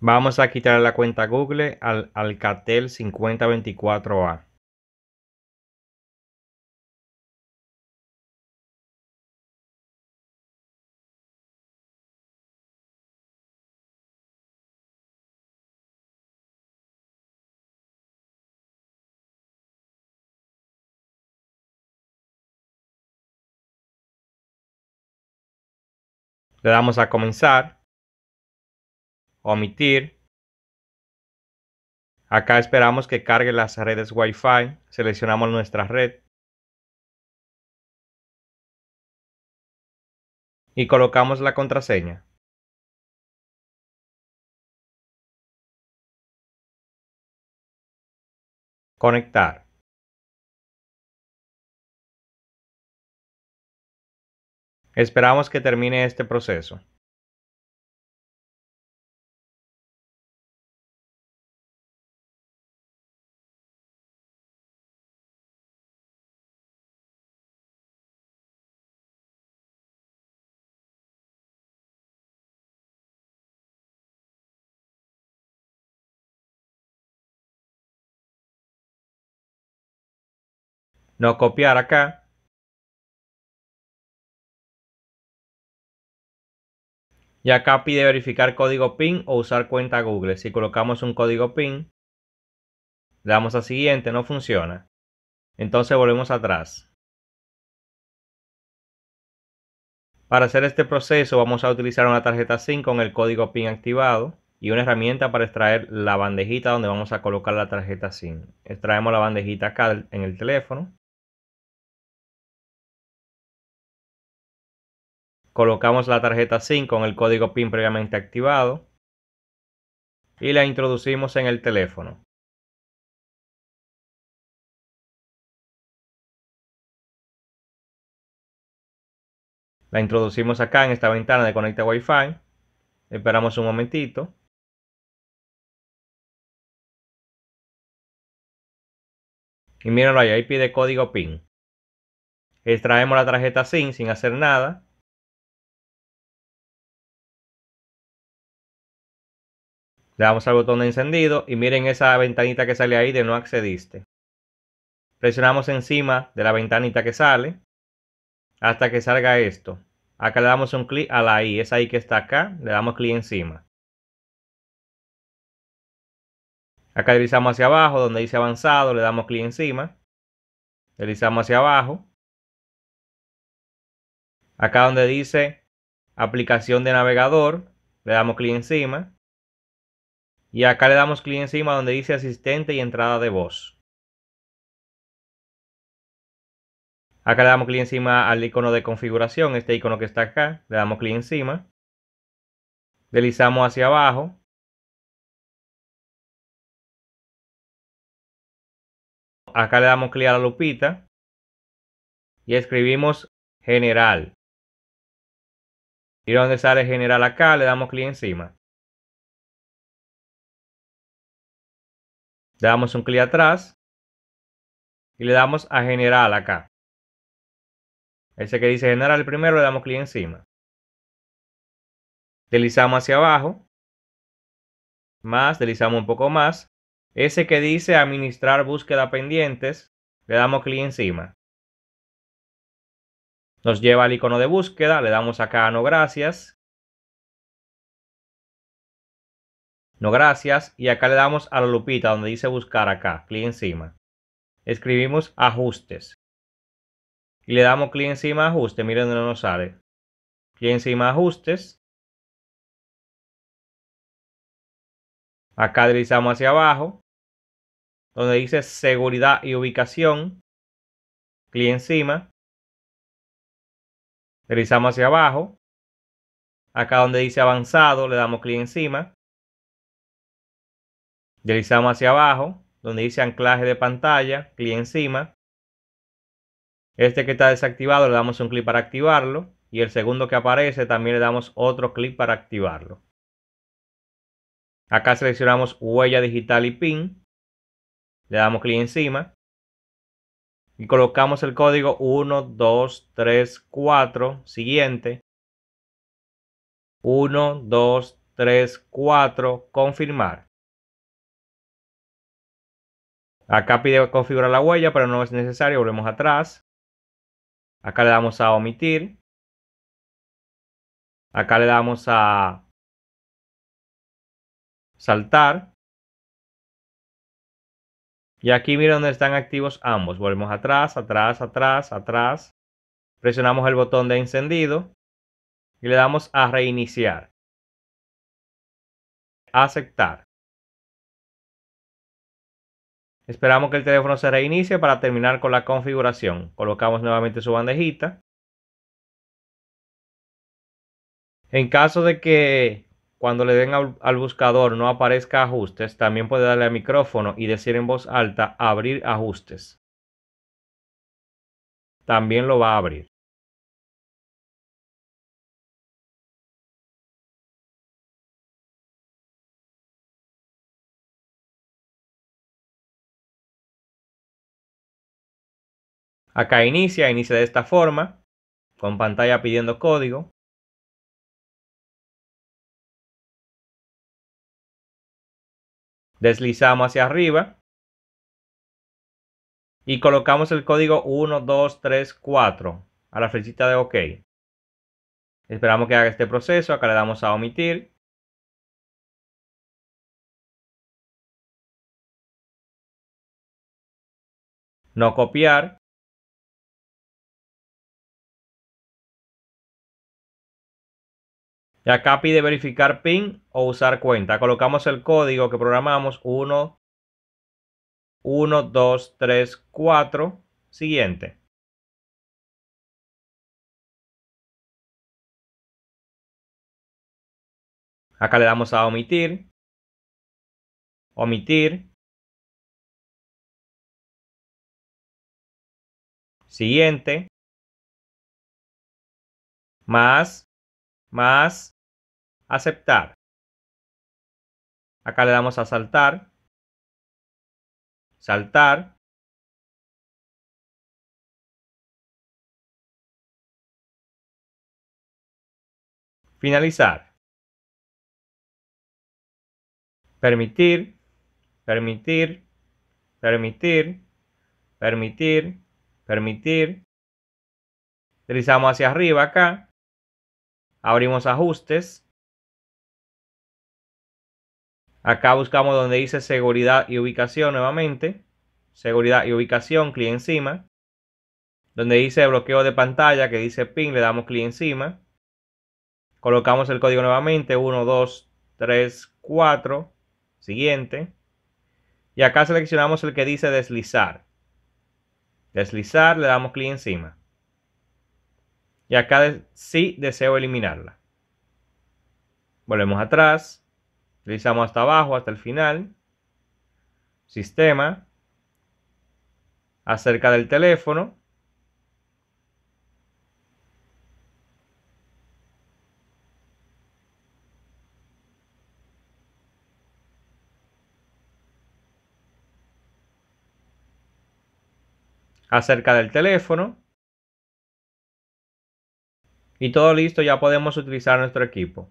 Vamos a quitar la cuenta Google al Alcatel 5024A. Le damos a comenzar omitir. Acá esperamos que cargue las redes Wi-Fi. Seleccionamos nuestra red. Y colocamos la contraseña. Conectar. Esperamos que termine este proceso. no copiar acá. Y acá pide verificar código PIN o usar cuenta Google. Si colocamos un código PIN, le damos a siguiente, no funciona. Entonces volvemos atrás. Para hacer este proceso vamos a utilizar una tarjeta SIM con el código PIN activado y una herramienta para extraer la bandejita donde vamos a colocar la tarjeta SIM. Extraemos la bandejita acá en el teléfono. colocamos la tarjeta SIM con el código PIN previamente activado y la introducimos en el teléfono. La introducimos acá en esta ventana de Conecta Wi-Fi. Esperamos un momentito. Y mírenlo ahí, ahí pide código PIN. Extraemos la tarjeta SIM sin hacer nada Le damos al botón de encendido y miren esa ventanita que sale ahí de no accediste. Presionamos encima de la ventanita que sale hasta que salga esto. Acá le damos un clic a la I, esa I que está acá, le damos clic encima. Acá deslizamos hacia abajo, donde dice avanzado, le damos clic encima. Deslizamos hacia abajo. Acá donde dice aplicación de navegador, le damos clic encima. Y acá le damos clic encima donde dice asistente y entrada de voz. Acá le damos clic encima al icono de configuración, este icono que está acá. Le damos clic encima. Deslizamos hacia abajo. Acá le damos clic a la lupita. Y escribimos general. Y donde sale general acá, le damos clic encima. Le damos un clic atrás y le damos a general acá. Ese que dice general primero le damos clic encima. Deslizamos hacia abajo. Más, deslizamos un poco más. Ese que dice administrar búsqueda pendientes, le damos clic encima. Nos lleva al icono de búsqueda, le damos acá a no gracias. No gracias. Y acá le damos a la lupita donde dice buscar acá. Clic encima. Escribimos ajustes. Y le damos clic encima ajustes. Miren no nos sale. Clic encima ajustes. Acá deslizamos hacia abajo. Donde dice seguridad y ubicación. Clic encima. Deslizamos hacia abajo. Acá donde dice avanzado le damos clic encima. Deslizamos hacia abajo, donde dice anclaje de pantalla, clic encima. Este que está desactivado le damos un clic para activarlo y el segundo que aparece también le damos otro clic para activarlo. Acá seleccionamos huella digital y PIN, le damos clic encima y colocamos el código 4, siguiente 1234 confirmar. Acá pide configurar la huella, pero no es necesario. Volvemos atrás. Acá le damos a omitir. Acá le damos a saltar. Y aquí mira donde están activos ambos. Volvemos atrás, atrás, atrás, atrás. Presionamos el botón de encendido y le damos a reiniciar. Aceptar. Esperamos que el teléfono se reinicie para terminar con la configuración. Colocamos nuevamente su bandejita. En caso de que cuando le den al, buscador no aparezca ajustes, también puede darle al micrófono y decir en voz alta abrir ajustes. También lo va a abrir. Acá inicia, inicia de esta forma, con pantalla pidiendo código. Deslizamos hacia arriba y colocamos el código 1, 4 a la flechita de OK. Esperamos que haga este proceso, acá le damos a omitir no copiar. Y acá pide verificar PIN o usar cuenta. Colocamos el código que programamos 1, 1, 2, 3, 4. Siguiente. Acá le damos a omitir. Omitir. Siguiente. Más. Más aceptar. Acá le damos a saltar, saltar. Finalizar. Permitir, permitir, permitir, permitir, permitir. Deslizamos hacia arriba acá. Abrimos ajustes. Acá buscamos donde dice seguridad y ubicación nuevamente. Seguridad y ubicación, clic encima. Donde dice bloqueo de pantalla, que dice pin, le damos clic encima. Colocamos el código nuevamente, 1, 2, 3, 4. Siguiente. Y acá seleccionamos el que dice deslizar. Deslizar, le damos clic encima. Y acá sí deseo eliminarla. Volvemos atrás. Utilizamos hasta abajo, hasta el final. Sistema. Acerca del teléfono. acerca del teléfono. Y todo listo, ya podemos utilizar nuestro equipo.